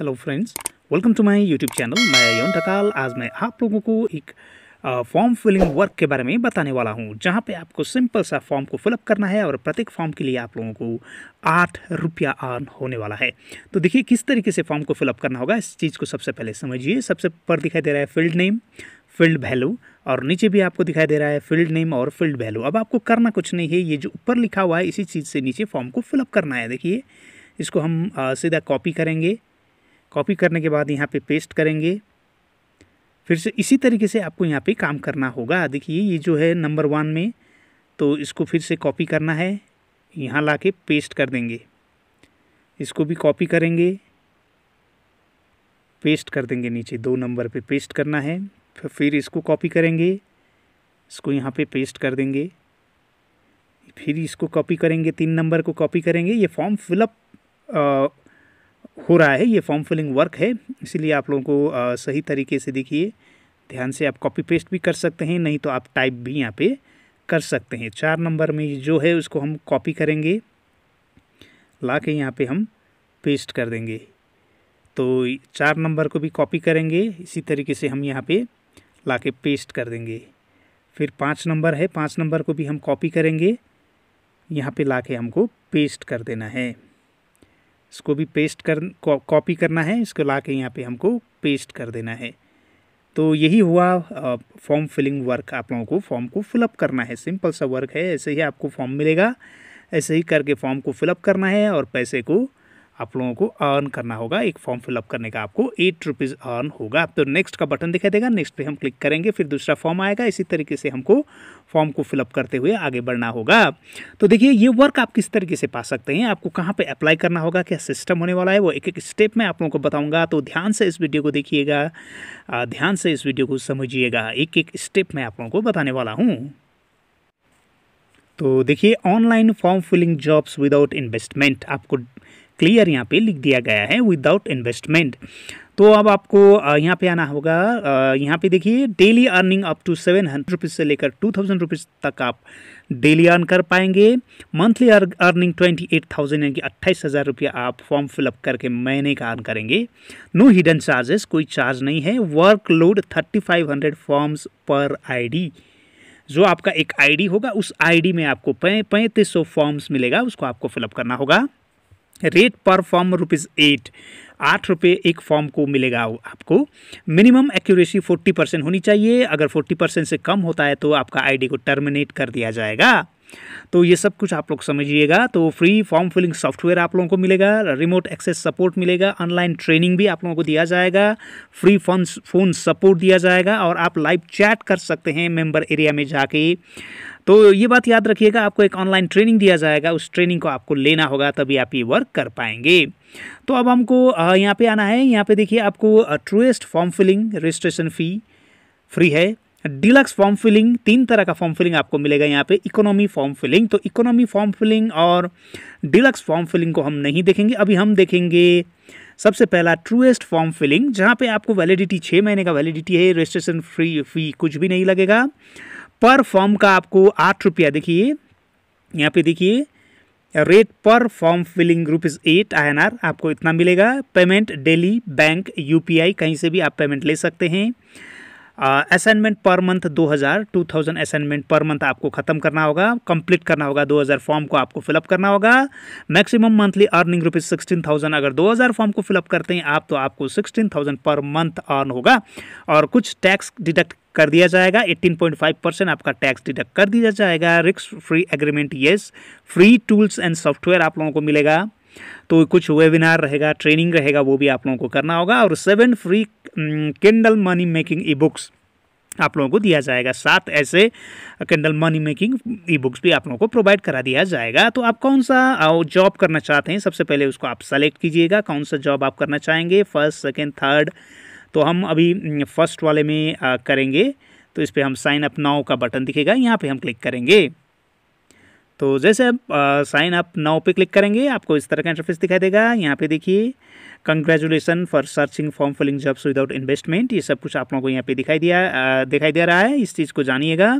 hello friends welcome to my YouTube channel मैं यौन ढकाल आज मैं आप लोगों को एक फॉर्म फिलिंग वर्क के बारे में बताने वाला हूं जहां पे आपको सिंपल सा फॉर्म को फिलअप करना है और प्रत्येक फॉर्म के लिए आप लोगों को आठ रुपया अर्न होने वाला है तो देखिए किस तरीके से फॉर्म को फिलअप करना होगा इस चीज़ को सबसे पहले समझिए सबसे ऊपर दिखाई दे रहा है फील्ड नेम फील्ड वैल्यू और नीचे भी आपको दिखाई दे रहा है फील्ड नेम और फील्ड वैल्यू अब आपको करना कुछ नहीं है ये जो ऊपर लिखा हुआ है इसी चीज़ से नीचे फॉर्म को फिलअप करना है देखिए इसको हम सीधा कॉपी करेंगे कॉपी करने के बाद यहाँ पे पेस्ट करेंगे फिर से इसी तरीके से आपको यहाँ पे काम करना होगा देखिए ये जो है नंबर वन में तो इसको फिर से कॉपी करना है यहाँ ला के पेस्ट कर देंगे इसको भी कॉपी करेंगे पेस्ट कर देंगे नीचे दो नंबर पे पेस्ट करना है फिर इसको कॉपी करेंगे इसको यहाँ पे पेस्ट कर देंगे फिर इसको कॉपी करेंगे तीन नंबर को कॉपी करेंगे ये फॉर्म फिलअप हो रहा है ये फॉर्म फिलिंग वर्क है इसीलिए आप लोगों को आ, सही तरीके से देखिए ध्यान से आप कॉपी पेस्ट भी कर सकते हैं नहीं तो आप टाइप भी यहाँ पे कर सकते हैं चार नंबर में जो है उसको हम कॉपी करेंगे ला के यहाँ पे हम पेस्ट कर देंगे तो चार नंबर को भी कॉपी करेंगे इसी तरीके से हम यहाँ पे ला के पेस्ट कर देंगे फिर पाँच नंबर है पाँच नंबर को भी हम कॉपी करेंगे यहाँ पे ला के हमको पेस्ट कर देना है इसको भी पेस्ट कर कॉपी करना है इसको ला के यहाँ पर हमको पेस्ट कर देना है तो यही हुआ फॉर्म फिलिंग वर्क आप लोगों को फॉर्म को फिलअप करना है सिंपल सा वर्क है ऐसे ही आपको फॉर्म मिलेगा ऐसे ही करके फॉर्म को फिलअप करना है और पैसे को आप लोगों को अर्न करना होगा एक फॉर्म फिलअप करने का आपको एट रुपीज़ अर्न होगा तो नेक्स्ट का बटन दिखाई देगा नेक्स्ट पे हम क्लिक करेंगे फिर दूसरा फॉर्म आएगा इसी तरीके से हमको फॉर्म को फिलअप करते हुए आगे बढ़ना होगा तो देखिए ये वर्क आप किस तरीके से पा सकते हैं आपको कहाँ पर अप्लाई करना होगा क्या सिस्टम होने वाला है वो एक एक स्टेप में आप लोगों को बताऊँगा तो ध्यान से इस वीडियो को देखिएगा ध्यान से इस वीडियो को समझिएगा एक एक स्टेप मैं आप लोगों को बताने वाला हूँ तो देखिए online form filling jobs without investment आपको क्लियर यहाँ पे लिख दिया गया है विदाउट इन्वेस्टमेंट तो अब आपको यहाँ पे आना होगा यहाँ पे देखिए daily earning up to seven hundred rupees से लेकर टू थाउजेंड रुपीज़ तक आप डेली अर्न कर पाएंगे monthly earning twenty eight thousand यानी कि अट्ठाईस हज़ार रुपया आप फॉर्म फिलअप करके महीने का अर्न करेंगे नो हिडन चार्जेस कोई चार्ज नहीं है work load thirty five hundred forms per day जो आपका एक आईडी होगा उस आईडी में आपको पैंतीस सौ फॉर्म्स मिलेगा उसको आपको फिलअप करना होगा रेट पर फॉर्म रुपीज़ एट आठ रुपये एक फॉर्म को मिलेगा आपको मिनिमम एक्यूरेसी फोर्टी परसेंट होनी चाहिए अगर फोर्टी परसेंट से कम होता है तो आपका आईडी को टर्मिनेट कर दिया जाएगा तो ये सब कुछ आप लोग समझिएगा तो फ्री फॉर्म फिलिंग सॉफ्टवेयर आप लोगों को मिलेगा रिमोट एक्सेस सपोर्ट मिलेगा ऑनलाइन ट्रेनिंग भी आप लोगों को दिया जाएगा फ्री फोन फोन सपोर्ट दिया जाएगा और आप लाइव चैट कर सकते हैं मेंबर एरिया में जाके तो ये बात याद रखिएगा आपको एक ऑनलाइन ट्रेनिंग दिया जाएगा उस ट्रेनिंग को आपको लेना होगा तभी आप ये वर्क कर पाएंगे तो अब हमको यहाँ पे आना है यहाँ पे देखिए आपको ट्रूएस्ट form filling registration fee free है डिलक्स फॉर्म फिलिंग तीन तरह का फॉर्म फिलिंग आपको मिलेगा यहाँ पे इकोनॉमी फॉर्म फिलिंग तो इकोनॉमी फॉर्म फिलिंग और डिलक्स फॉर्म फिलिंग को हम नहीं देखेंगे अभी हम देखेंगे सबसे पहला ट्रूएस्ट फॉर्म फिलिंग जहाँ पे आपको वैलिडिटी छः महीने का वैलिडिटी है रजिस्ट्रेशन फ्री फी कुछ भी नहीं लगेगा पर फॉर्म का आपको आठ रुपया देखिए यहाँ पे देखिए रेट पर फॉर्म फिलिंग रुपीज़ एट आई आपको इतना मिलेगा पेमेंट डेली बैंक यूपीआई कहीं से भी आप पेमेंट ले सकते हैं assignment per month 2000 2000 assignment per month आपको ख़त्म करना होगा कंप्लीट करना होगा 2000 फॉर्म को आपको फिलअप करना होगा maximum monthly earning rupees sixteen thousand अगर 2000 फॉर्म को फिलअप करते हैं आप तो आपको sixteen thousand per month earn होगा और कुछ टैक्स डिडक्ट कर दिया जाएगा 18.5 परसेंट आपका टैक्स डिडक्ट कर दिया जाएगा रिक्स free agreement yes free tools and software आप लोगों को मिलेगा तो कुछ वेबिनार रहेगा ट्रेनिंग रहेगा वो भी आप लोगों को करना होगा और seven free Kindle money making e books आप लोगों को दिया जाएगा सात ऐसे Kindle money making e books भी आप लोगों को प्रोवाइड करा दिया जाएगा तो आप कौन सा जॉब करना चाहते हैं सबसे पहले उसको आप सेलेक्ट कीजिएगा कौन सा जॉब आप करना चाहेंगे फर्स्ट सेकेंड थर्ड तो हम अभी फर्स्ट वाले में आ, करेंगे तो इस पर हम साइन अप नाउ का बटन दिखेगा यहाँ पे हम क्लिक करेंगे तो जैसे आप साइन अप नाउ पे क्लिक करेंगे आपको इस तरह का इंटरफेस दिखाई देगा यहाँ पे देखिए congratulations for searching form filling jobs without investment ये सब कुछ आप लोगों को यहाँ पे दिखाई दिया दिखाई दे रहा है इस चीज़ को जानिएगा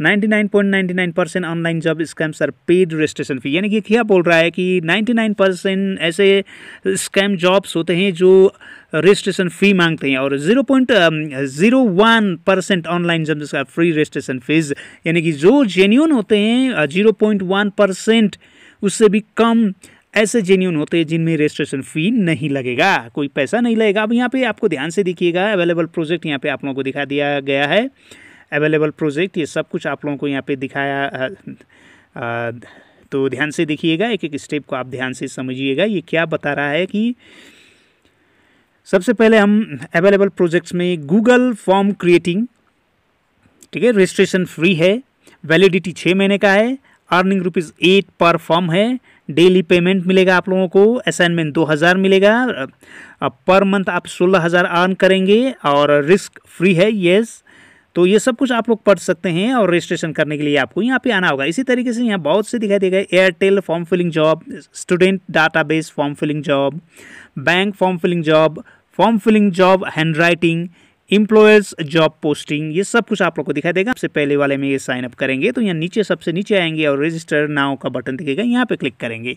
99.99 percent online job scams are paid registration fee यानी कि क्या बोल रहा है कि 99 परसेंट ऐसे स्कैम जॉब्स होते हैं जो रजिस्ट्रेशन फ़ी मांगते हैं और zero point zero one percent online job का फ्री रजिस्ट्रेशन फीस यानी कि जो जेन्यून होते हैं जीरो पॉइंट वन परसेंट उससे भी कम ऐसे जेन्यून होते हैं जिनमें रजिस्ट्रेशन फ़ी नहीं लगेगा कोई पैसा नहीं लगेगा अब यहाँ पे आपको ध्यान से देखिएगा अवेलेबल प्रोजेक्ट यहाँ पे आप लोगों को दिखा दिया गया है अवेलेबल प्रोजेक्ट ये सब कुछ आप लोगों को यहाँ पे दिखाया आ, आ, तो ध्यान से देखिएगा एक एक स्टेप को आप ध्यान से समझिएगा ये क्या बता रहा है कि सबसे पहले हम अवेलेबल प्रोजेक्ट्स में गूगल फॉर्म क्रिएटिंग ठीक है रजिस्ट्रेशन फ्री है वैलिडिटी छः महीने का है earning rupees eight per form है डेली पेमेंट मिलेगा आप लोगों को असाइनमेंट दो हज़ार मिलेगा पर मंथ आप सोलह हज़ार अर्न करेंगे और रिस्क फ्री है येस तो ये सब कुछ आप लोग पढ़ सकते हैं और रजिस्ट्रेशन करने के लिए आपको यहाँ पे आना होगा इसी तरीके से यहाँ बहुत से दिखाई देगा Airtel form filling job student database form filling job bank form filling job form filling job handwriting employers job posting ये सब कुछ आप लोग को दिखाई देगा सबसे पहले वाले में ये साइनअप करेंगे तो यहाँ नीचे सबसे नीचे आएंगे और रजिस्टर नाव का बटन दिखेगा यहाँ पर क्लिक करेंगे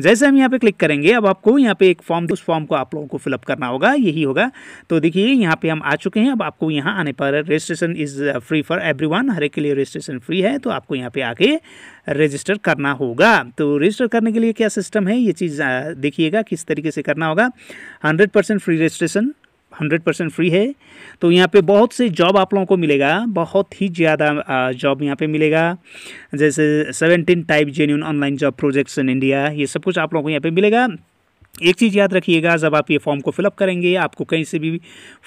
जैसे हम यहाँ पे क्लिक करेंगे अब आपको यहाँ पे एक फॉर्म उस फॉर्म को आप लोगों को फिलअप करना होगा यही होगा तो देखिए यहाँ पे हम आ चुके हैं अब आपको यहाँ आने पर registration is free for every हर एक के लिए रजिस्ट्रेशन फ्री है तो आपको यहाँ पे आके रजिस्टर करना होगा तो रजिस्टर करने के लिए क्या सिस्टम है ये चीज़ uh, देखिएगा किस तरीके से करना होगा hundred free registration hundred percent free है तो यहाँ पे बहुत से जॉब आप लोगों को मिलेगा बहुत ही ज़्यादा जॉब यहाँ पे मिलेगा जैसे seventeen type genuine online job projects in India ये सब कुछ आप लोगों को यहाँ पे मिलेगा एक चीज़ याद रखिएगा जब आप ये फॉर्म को फिलअप करेंगे आपको कहीं से भी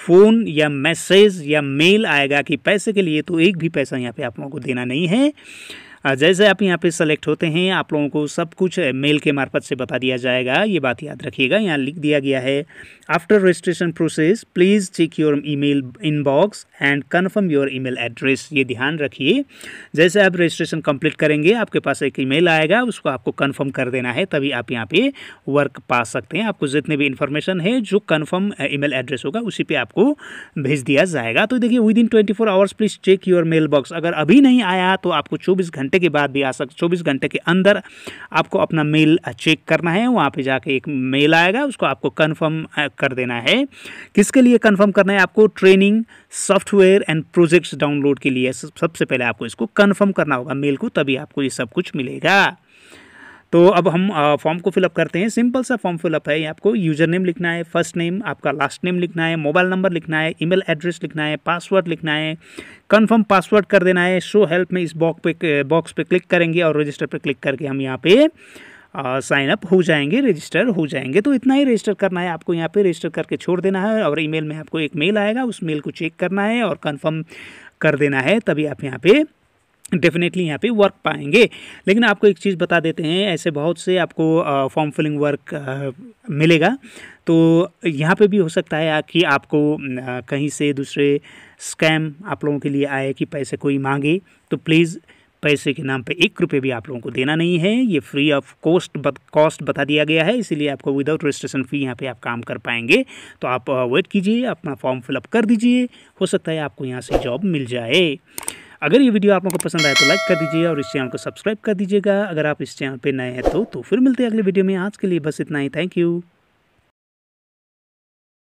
फ़ोन या मैसेज या मेल आएगा कि पैसे के लिए तो एक भी पैसा यहाँ पे आप लोगों को देना नहीं है हाँ, जैसे आप यहाँ पे सेलेक्ट होते हैं आप लोगों को सब कुछ मेल के मार्फत से बता दिया जाएगा ये बात याद रखिएगा यहाँ लिख दिया गया है after registration process please check your email inbox and confirm your email address ये ध्यान रखिए जैसे आप रजिस्ट्रेशन कंप्लीट करेंगे आपके पास एक मेल आएगा उसको आपको कन्फर्म कर देना है तभी आप यहाँ पर वर्क पा सकते हैं आपको जितने भी इन्फॉर्मेशन है जो कन्फर्म मेल एड्रेस होगा उसी पर आपको भेज दिया जाएगा तो देखिए within twenty four hours please check your mail box अगर अभी नहीं आया तो आपको चौबीस घंटे घंटे के बाद भी आ सकते चौबीस घंटे के अंदर आपको अपना मेल चेक करना है वहाँ पर जाके एक मेल आएगा उसको आपको कन्फर्म कर देना है किसके लिए कन्फर्म करना है आपको training software and projects download के लिए सबसे पहले आपको इसको कन्फर्म करना होगा मेल को तभी आपको ये सब कुछ मिलेगा तो अब हम फॉर्म को फिलअप करते हैं सिंपल सा फॉर्म फिलअप है आपको यूजर नेम लिखना है फर्स्ट नेम आपका लास्ट नेम लिखना है मोबाइल नंबर लिखना है ईमेल एड्रेस लिखना है पासवर्ड लिखना है कंफर्म पासवर्ड कर देना है शो हेल्प में इस बॉक्स पे बॉक्स पे क्लिक करेंगे और रजिस्टर पर क्लिक करके हम यहाँ पे साइन अप हो जाएंगे रजिस्टर हो जाएंगे तो इतना ही रजिस्टर करना है आपको यहाँ पे रजिस्टर करके छोड़ देना है और ईमेल में आपको एक मेल आएगा उस मेल को चेक करना है और कंफर्म कर देना है तभी आप यहाँ पे डेफिनेटली यहाँ पे वर्क पाएंगे लेकिन आपको एक चीज़ बता देते हैं ऐसे बहुत से आपको फॉर्म फिलिंग वर्क मिलेगा तो यहाँ पे भी हो सकता है कि आपको कहीं से दूसरे स्कैम आप लोगों के लिए आए कि पैसे कोई मांगे तो प्लीज़ पैसे के नाम पे एक रुपये भी आप लोगों को देना नहीं है ये फ्री ऑफ कॉस्ट बत, कॉस्ट बता दिया गया है इसीलिए आपको विदाउट रजिस्ट्रेशन फ़ी यहाँ पे आप काम कर पाएंगे तो आप वेट कीजिए अपना फॉर्म फिलअप कर दीजिए हो सकता है आपको यहाँ से जॉब मिल जाए अगर ये वीडियो आप लोगों को पसंद आए तो लाइक कर दीजिए और इस चैनल को सब्सक्राइब कर दीजिएगा अगर आप इस चैनल पर नए हैं तो, तो फिर मिलते हैं अगले वीडियो में आज के लिए बस इतना ही थैंक यू